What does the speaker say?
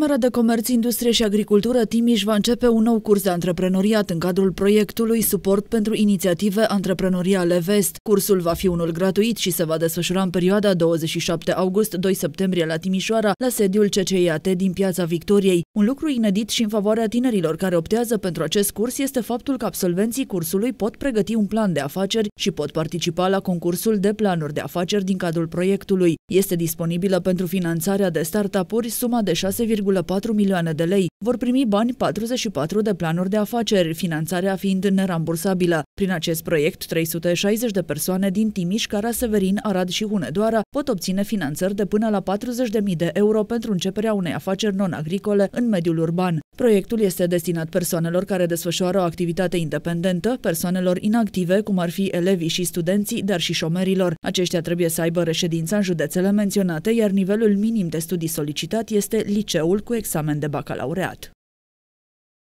Camera de Comerț, Industrie și Agricultură Timiș va începe un nou curs de antreprenoriat în cadrul proiectului Suport pentru Inițiative Antreprenoriale Vest. Cursul va fi unul gratuit și se va desfășura în perioada 27 august-2 septembrie la Timișoara, la sediul CCIAT din Piața Victoriei. Un lucru inedit și în favoarea tinerilor care optează pentru acest curs este faptul că absolvenții cursului pot pregăti un plan de afaceri și pot participa la concursul de planuri de afaceri din cadrul proiectului. Este disponibilă pentru finanțarea de startup-uri suma de 6, milioane de lei. Vor primi bani 44 de planuri de afaceri, finanțarea fiind nerambursabilă. Prin acest proiect, 360 de persoane din Timiș, Cara, Severin, Arad și Hunedoara pot obține finanțări de până la 40.000 de euro pentru începerea unei afaceri non-agricole în mediul urban. Proiectul este destinat persoanelor care desfășoară o activitate independentă, persoanelor inactive, cum ar fi elevii și studenții, dar și șomerilor. Aceștia trebuie să aibă reședința în județele menționate, iar nivelul minim de studii solicitat este liceul cu examen de bacalaureat.